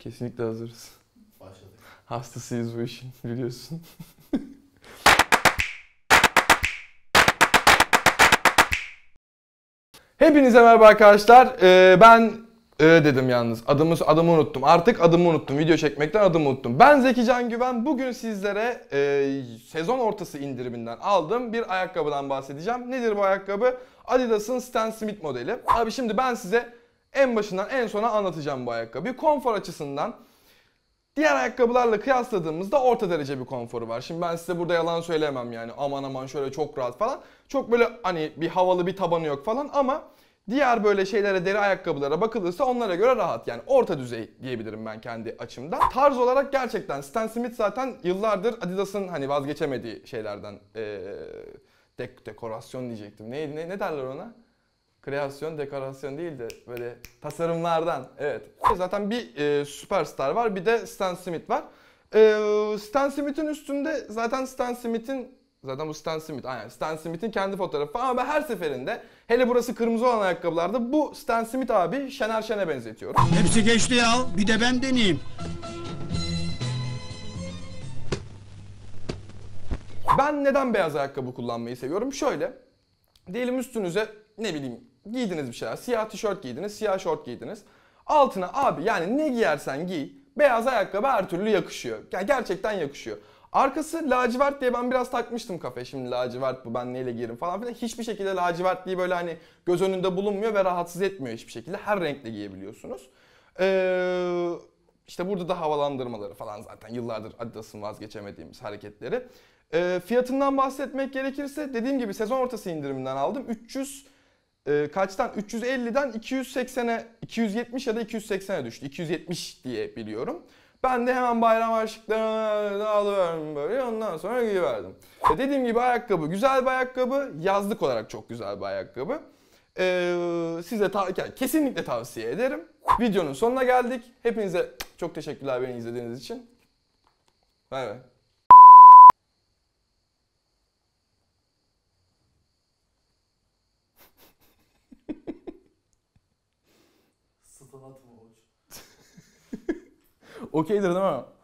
Kesinlikle hazırız. Başladık. Hastasıyız bu işin biliyorsun. Hepinize merhaba arkadaşlar. Ee, ben e, dedim yalnız. Adımı adımı unuttum. Artık adımı unuttum. Video çekmekten adımı unuttum. Ben Zeki Can Güven. Bugün sizlere e, sezon ortası indiriminden aldığım bir ayakkabıdan bahsedeceğim. Nedir bu ayakkabı? Adidas'ın Stan Smith modeli. Abi şimdi ben size en başından en sona anlatacağım bu ayakkabıyı. Konfor açısından diğer ayakkabılarla kıyasladığımızda orta derece bir konforu var. Şimdi ben size burada yalan söylemem yani aman aman şöyle çok rahat falan. Çok böyle hani bir havalı bir tabanı yok falan ama diğer böyle şeylere deri ayakkabılara bakılırsa onlara göre rahat. Yani orta düzey diyebilirim ben kendi açımdan. Tarz olarak gerçekten Stan Smith zaten yıllardır Adidas'ın hani vazgeçemediği şeylerden ee, dek dekorasyon diyecektim. Neydi ne, ne derler ona? kreasyon, dekorasyon değil de böyle tasarımlardan. Evet. Zaten bir e, süperstar var bir de Stan Smith var. E, Stan Smith'in üstünde zaten Stan Smith'in Zaten bu Stan Smith. Aynen Stan Smith'in kendi fotoğrafı. Ama ben her seferinde hele burası kırmızı olan ayakkabılarda bu Stan Smith abi Şener Şen'e benzetiyorum. Hepsi geçti ya. Bir de ben deneyeyim. Ben neden beyaz ayakkabı kullanmayı seviyorum? Şöyle. Diyelim üstünüze ne bileyim giydiniz bir şeyler. Siyah tişört giydiniz, siyah şort giydiniz. Altına abi yani ne giyersen giy beyaz ayakkabı her türlü yakışıyor. Yani gerçekten yakışıyor. Arkası lacivert diye ben biraz takmıştım kafaya şimdi lacivert bu ben neyle giyerim falan filan. Hiçbir şekilde lacivert diye böyle hani göz önünde bulunmuyor ve rahatsız etmiyor hiçbir şekilde. Her renkle giyebiliyorsunuz. Ee, işte burada da havalandırmaları falan zaten yıllardır Adidas'ın vazgeçemediğimiz hareketleri. Ee, fiyatından bahsetmek gerekirse dediğim gibi sezon ortası indiriminden aldım. 300 e, kaçtan 350'den 280'e 270 ya da 280'e düştü. 270 diye biliyorum. Ben de hemen bayram harçlıklarını alıverdim böyle ondan sonra giyiverdim. E dediğim gibi ayakkabı güzel bir ayakkabı. Yazlık olarak çok güzel bir ayakkabı. Ee, size ta yani kesinlikle tavsiye ederim. Videonun sonuna geldik. Hepinize çok teşekkürler beni izlediğiniz için. Bay bay. Salat Watch. Okeydir değil mi?